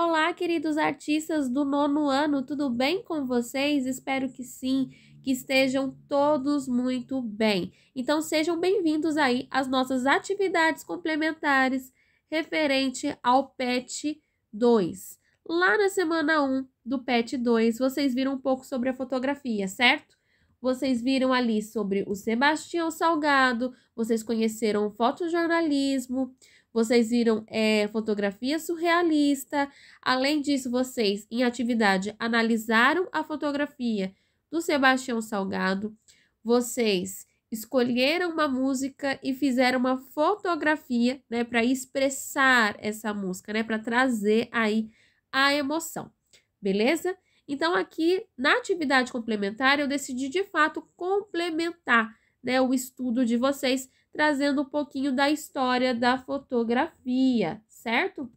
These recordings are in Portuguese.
Olá, queridos artistas do nono ano, tudo bem com vocês? Espero que sim, que estejam todos muito bem. Então, sejam bem-vindos aí às nossas atividades complementares referente ao PET 2. Lá na semana 1 do PET 2, vocês viram um pouco sobre a fotografia, certo? Vocês viram ali sobre o Sebastião Salgado, vocês conheceram o fotojornalismo, vocês viram é, fotografia surrealista. Além disso, vocês, em atividade, analisaram a fotografia do Sebastião Salgado. Vocês escolheram uma música e fizeram uma fotografia, né, para expressar essa música, né, para trazer aí a emoção. Beleza? Então aqui na atividade complementar eu decidi de fato complementar, né, o estudo de vocês trazendo um pouquinho da história da fotografia, certo?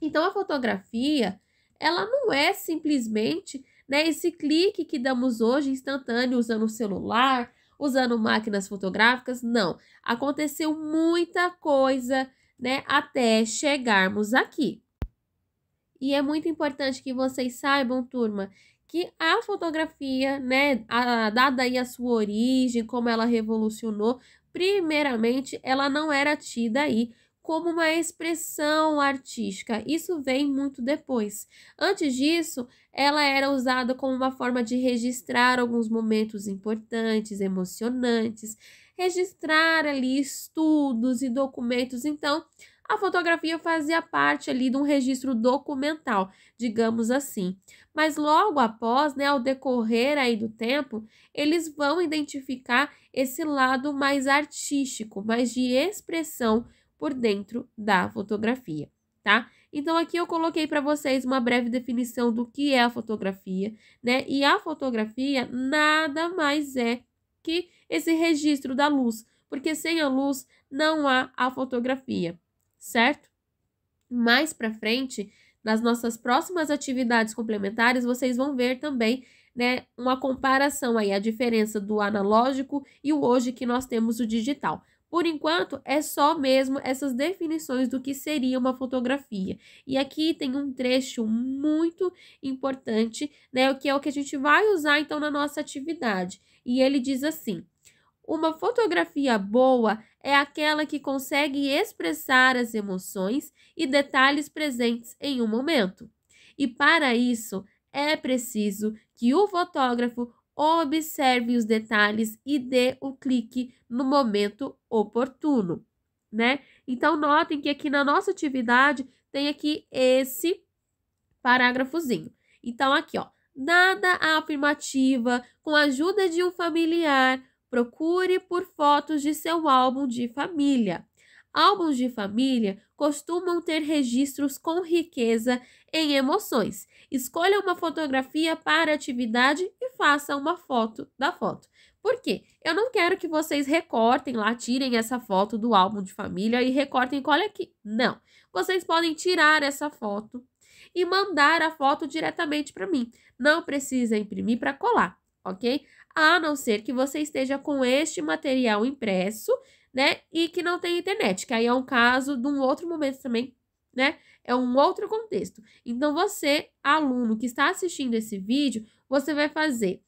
Então a fotografia, ela não é simplesmente, né, esse clique que damos hoje instantâneo usando o celular, usando máquinas fotográficas, não. Aconteceu muita coisa, né, até chegarmos aqui. E é muito importante que vocês saibam, turma, que a fotografia, né, a, dada aí a sua origem, como ela revolucionou, primeiramente, ela não era tida aí como uma expressão artística. Isso vem muito depois. Antes disso, ela era usada como uma forma de registrar alguns momentos importantes, emocionantes, registrar ali estudos e documentos. Então, a fotografia fazia parte ali de um registro documental, digamos assim. Mas logo após, né, ao decorrer aí do tempo, eles vão identificar esse lado mais artístico, mais de expressão por dentro da fotografia, tá? Então aqui eu coloquei para vocês uma breve definição do que é a fotografia, né? E a fotografia nada mais é que esse registro da luz, porque sem a luz não há a fotografia certo? Mais para frente, nas nossas próximas atividades complementares, vocês vão ver também, né, uma comparação aí a diferença do analógico e o hoje que nós temos o digital. Por enquanto, é só mesmo essas definições do que seria uma fotografia. E aqui tem um trecho muito importante, né, o que é o que a gente vai usar então na nossa atividade. E ele diz assim: Uma fotografia boa é aquela que consegue expressar as emoções e detalhes presentes em um momento. E para isso, é preciso que o fotógrafo observe os detalhes e dê o clique no momento oportuno, né? Então notem que aqui na nossa atividade tem aqui esse parágrafozinho. Então aqui, ó, nada a afirmativa, com a ajuda de um familiar, Procure por fotos de seu álbum de família. Álbuns de família costumam ter registros com riqueza em emoções. Escolha uma fotografia para atividade e faça uma foto da foto. Por quê? Eu não quero que vocês recortem lá, tirem essa foto do álbum de família e recortem e é aqui. Não. Vocês podem tirar essa foto e mandar a foto diretamente para mim. Não precisa imprimir para colar, ok? a não ser que você esteja com este material impresso, né, e que não tem internet, que aí é um caso de um outro momento também, né, é um outro contexto. Então, você, aluno que está assistindo esse vídeo, você vai fazer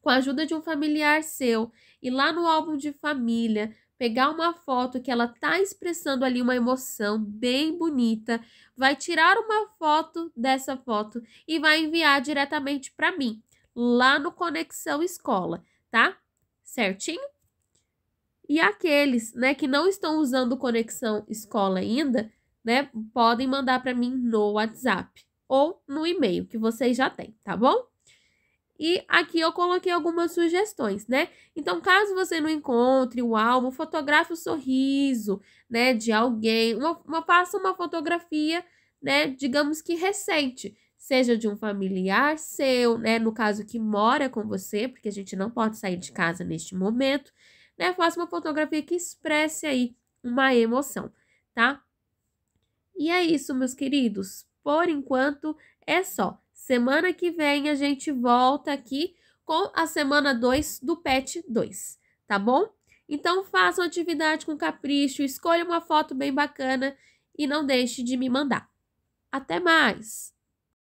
com a ajuda de um familiar seu, ir lá no álbum de família, pegar uma foto que ela tá expressando ali uma emoção bem bonita, vai tirar uma foto dessa foto e vai enviar diretamente para mim lá no Conexão Escola, tá? Certinho? E aqueles, né, que não estão usando Conexão Escola ainda, né, podem mandar para mim no WhatsApp ou no e-mail que vocês já têm, tá bom? E aqui eu coloquei algumas sugestões, né? Então, caso você não encontre o álbum, fotografe o sorriso, né, de alguém, uma, uma, faça uma fotografia, né, digamos que recente, seja de um familiar seu, né? No caso que mora com você, porque a gente não pode sair de casa neste momento, né? Faça uma fotografia que expresse aí uma emoção, tá? E é isso, meus queridos. Por enquanto é só. Semana que vem a gente volta aqui com a semana 2 do PET 2, tá bom? Então faça uma atividade com capricho, escolha uma foto bem bacana e não deixe de me mandar. Até mais!